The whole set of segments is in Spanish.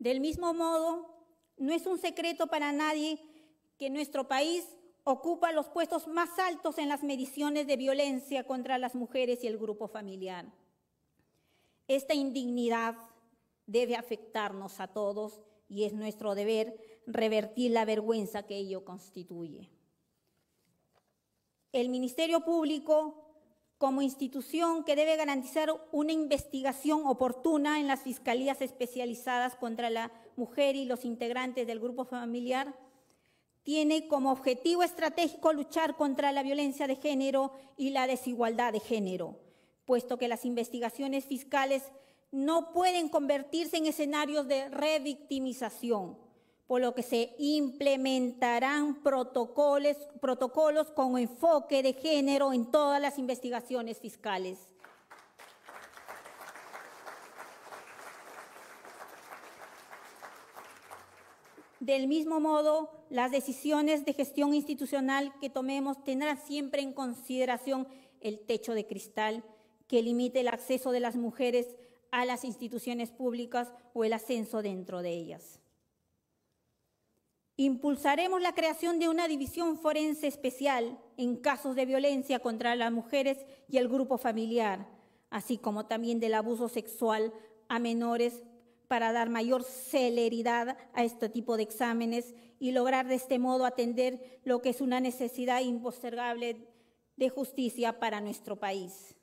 Del mismo modo, no es un secreto para nadie que nuestro país ocupa los puestos más altos en las mediciones de violencia contra las mujeres y el grupo familiar. Esta indignidad debe afectarnos a todos y es nuestro deber revertir la vergüenza que ello constituye. El Ministerio Público como institución que debe garantizar una investigación oportuna en las fiscalías especializadas contra la mujer y los integrantes del grupo familiar, tiene como objetivo estratégico luchar contra la violencia de género y la desigualdad de género, puesto que las investigaciones fiscales no pueden convertirse en escenarios de revictimización por lo que se implementarán protocolos, protocolos con enfoque de género en todas las investigaciones fiscales. Del mismo modo, las decisiones de gestión institucional que tomemos tendrán siempre en consideración el techo de cristal que limite el acceso de las mujeres a las instituciones públicas o el ascenso dentro de ellas. Impulsaremos la creación de una división forense especial en casos de violencia contra las mujeres y el grupo familiar, así como también del abuso sexual a menores para dar mayor celeridad a este tipo de exámenes y lograr de este modo atender lo que es una necesidad impostergable de justicia para nuestro país.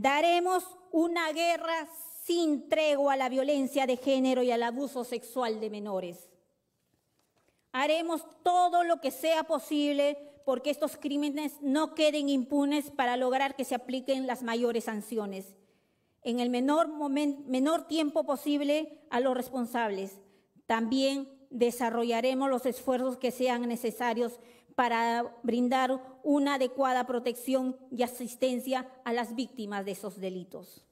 Daremos una guerra sin tregua a la violencia de género y al abuso sexual de menores. Haremos todo lo que sea posible porque estos crímenes no queden impunes para lograr que se apliquen las mayores sanciones en el menor, menor tiempo posible a los responsables. También desarrollaremos los esfuerzos que sean necesarios para brindar una adecuada protección y asistencia a las víctimas de esos delitos.